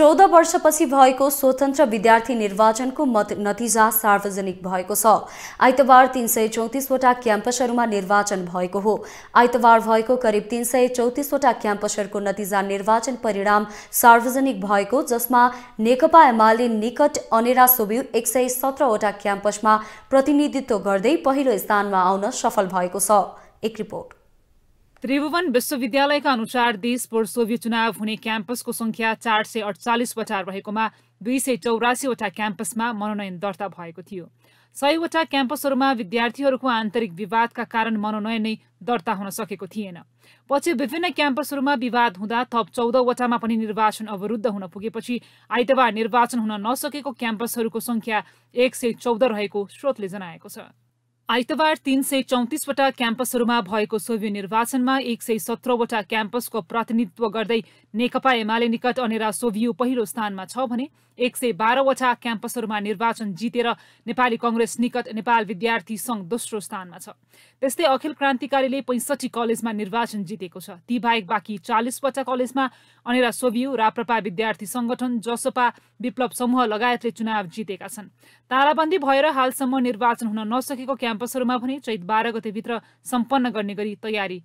चौध वर्षपछि भएको स्वतन्त्र विद्यार्थी निर्वाचनको मत नतिजा सार्वजनिक भएको छ आइतबार तीन सय चौतिसवटा क्याम्पसहरूमा निर्वाचन भएको हो आइतबार भएको करिब तीन सय चौतिसवटा क्याम्पसहरूको नतिजा निर्वाचन परिणाम सार्वजनिक भएको जसमा नेकपा एमाले निकट अनेरा सोब्यू एक सय सत्रवटा क्याम्पसमा प्रतिनिधित्व गर्दै पहिलो स्थानमा आउन सफल भएको छ एक रिपोर्ट त्रिभुवन विश्वविद्यालयका अनुसार देशभर सोभि चुनाव हुने क्याम्पसको सङ्ख्या चार सय अडचालिसवटा रहेकोमा दुई सय चौरासीवटा क्याम्पसमा मनोनयन दर्ता भएको थियो सयवटा क्याम्पसहरूमा विद्यार्थीहरूको आन्तरिक विवादका कारण मनोनयन नै दर्ता हुन सकेको थिएन पछि विभिन्न क्याम्पसहरूमा विवाद हुँदा थप चौधवटामा पनि निर्वाचन अवरुद्ध हुन पुगेपछि आइतबार निर्वाचन हुन नसकेको क्याम्पसहरूको सङ्ख्या एक सय चौध रहेको स्रोतले जनाएको छ आइतबार तीन सय चौतिसवटा क्याम्पसहरूमा भएको सोभि निर्वाचनमा एक सय सत्रवटा क्याम्पसको प्रतिनिधित्व गर्दै नेकपा एमाले निकट अनेरा सोभियु पहिलो स्थानमा छ भने एक सय बाह्रवटा क्याम्पसहरूमा निर्वाचन जितेर नेपाली कङ्ग्रेस निकट नेपाल विद्यार्थी सङ्घ दोस्रो स्थानमा छ त्यस्तै अखिल क्रान्तिकारीले पैँसठी कलेजमा निर्वाचन जितेको छ ती बाहेक बाँकी चालिसवटा कलेजमा अनेरा सोभियु राप्रपा विद्यार्थी सङ्गठन जसपा विप्लव समूह लगायतले चुनाव जितेका छन् ताराबन्दी भएर हालसम्म निर्वाचन हुन नसकेको क्याम्प क्याम्पसहरूमा भने चैत बाह्र गतेभित्र सम्पन्न गर्ने गरी तयारी